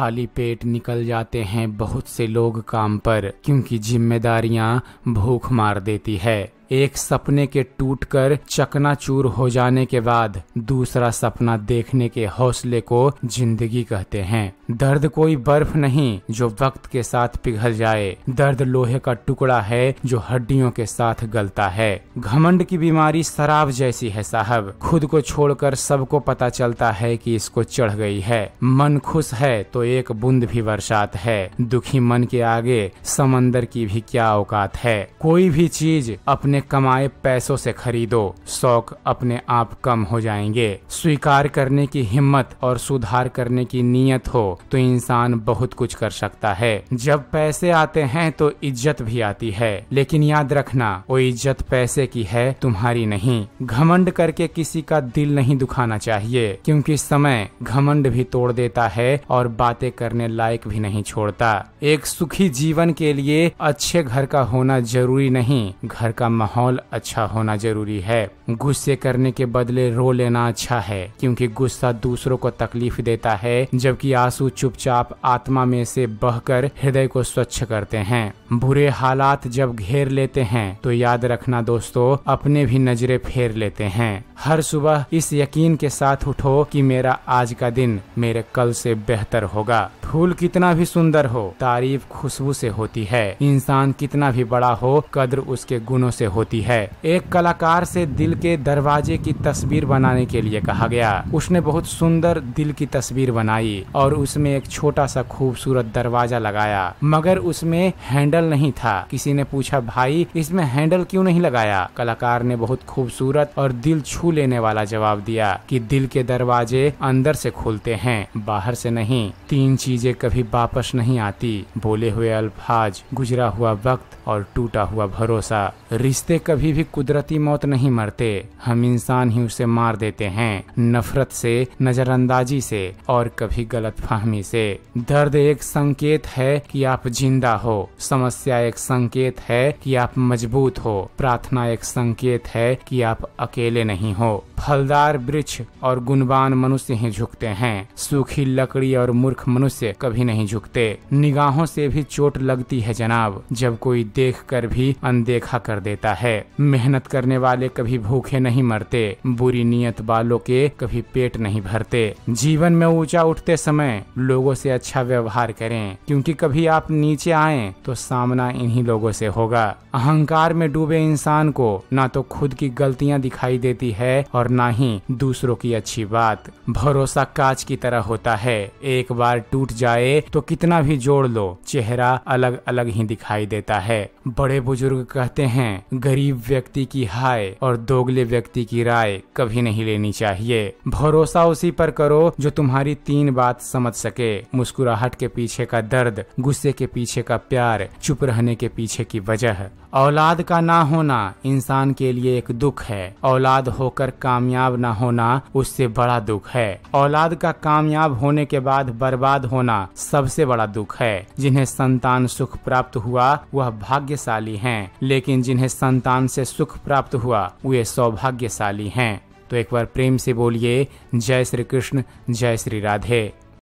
खाली पेट निकल जाते हैं बहुत से लोग काम पर क्योंकि जिम्मेदारियां भूख मार देती है एक सपने के टूटकर चकनाचूर हो जाने के बाद दूसरा सपना देखने के हौसले को जिंदगी कहते हैं दर्द कोई बर्फ नहीं जो वक्त के साथ पिघल जाए दर्द लोहे का टुकड़ा है जो हड्डियों के साथ गलता है घमंड की बीमारी शराब जैसी है साहब खुद को छोड़कर सबको पता चलता है कि इसको चढ़ गई है मन खुश है तो एक बूंद भी बरसात है दुखी मन के आगे समंदर की भी क्या औकात है कोई भी चीज अपने अपने कमाए पैसों से खरीदो शौक अपने आप कम हो जाएंगे स्वीकार करने की हिम्मत और सुधार करने की नीयत हो तो इंसान बहुत कुछ कर सकता है जब पैसे आते हैं तो इज्जत भी आती है लेकिन याद रखना वो इज्जत पैसे की है तुम्हारी नहीं घमंड करके किसी का दिल नहीं दुखाना चाहिए क्योंकि समय घमंड भी तोड़ देता है और बातें करने लायक भी नहीं छोड़ता एक सुखी जीवन के लिए अच्छे घर का होना जरूरी नहीं घर का माहौल माहौल अच्छा होना जरूरी है गुस्से करने के बदले रो लेना अच्छा है क्योंकि गुस्सा दूसरों को तकलीफ देता है जबकि आंसू चुपचाप आत्मा में से बहकर हृदय को स्वच्छ करते हैं बुरे हालात जब घेर लेते हैं तो याद रखना दोस्तों अपने भी नजरे फेर लेते हैं हर सुबह इस यकीन के साथ उठो कि मेरा आज का दिन मेरे कल से बेहतर होगा फूल कितना भी सुंदर हो तारीफ खुशबू से होती है इंसान कितना भी बड़ा हो कद्र उसके गुणों से होती है एक कलाकार से दिल के दरवाजे की तस्वीर बनाने के लिए कहा गया उसने बहुत सुंदर दिल की तस्वीर बनाई और उसमें एक छोटा सा खूबसूरत दरवाजा लगाया मगर उसमें हैंडल नहीं था किसी ने पूछा भाई इसमें हैंडल क्यों नहीं लगाया कलाकार ने बहुत खूबसूरत और दिल छू लेने वाला जवाब दिया कि दिल के दरवाजे अंदर से खुलते हैं बाहर से नहीं तीन चीजें कभी वापस नहीं आती बोले हुए अल्फाज गुजरा हुआ वक्त और टूटा हुआ भरोसा रिश्ते फरिश्ते कभी भी कुदरती मौत नहीं मरते हम इंसान ही उसे मार देते हैं नफरत से नजरअंदाजी से और कभी गलत फहमी से दर्द एक संकेत है कि आप जिंदा हो समस्या एक संकेत है कि आप मजबूत हो प्रार्थना एक संकेत है कि आप अकेले नहीं हो फलदार वृक्ष और गुणवान मनुष्य ही झुकते हैं सूखी लकड़ी और मूर्ख मनुष्य कभी नहीं झुकते निगाहों से भी चोट लगती है जनाब जब कोई देख कर भी अनदेखा कर देता जाता है मेहनत करने वाले कभी भूखे नहीं मरते बुरी नियत वालों के कभी पेट नहीं भरते जीवन में ऊंचा उठते समय लोगों से अच्छा व्यवहार करें क्योंकि कभी आप नीचे आए तो सामना इन्हीं लोगों से होगा अहंकार में डूबे इंसान को ना तो खुद की गलतियां दिखाई देती है और ना ही दूसरों की अच्छी बात भरोसा कांच की तरह होता है एक बार टूट जाए तो कितना भी जोड़ लो चेहरा अलग अलग ही दिखाई देता है बड़े बुजुर्ग कहते हैं गरीब व्यक्ति की हाय और दोगले व्यक्ति की राय कभी नहीं लेनी चाहिए भरोसा उसी पर करो जो तुम्हारी तीन बात समझ सके मुस्कुराहट के पीछे का दर्द गुस्से के पीछे का प्यार चुप रहने के पीछे की वजह औलाद का ना होना इंसान के लिए एक दुख है औलाद होकर कामयाब ना होना उससे बड़ा दुख है औलाद का कामयाब होने के बाद बर्बाद होना सबसे बड़ा दुख है जिन्हें संतान सुख प्राप्त हुआ वह भाग्यशाली हैं लेकिन जिन्हें संतान से सुख प्राप्त हुआ वे सौभाग्यशाली हैं तो एक बार प्रेम से बोलिए जय श्री कृष्ण जय श्री राधे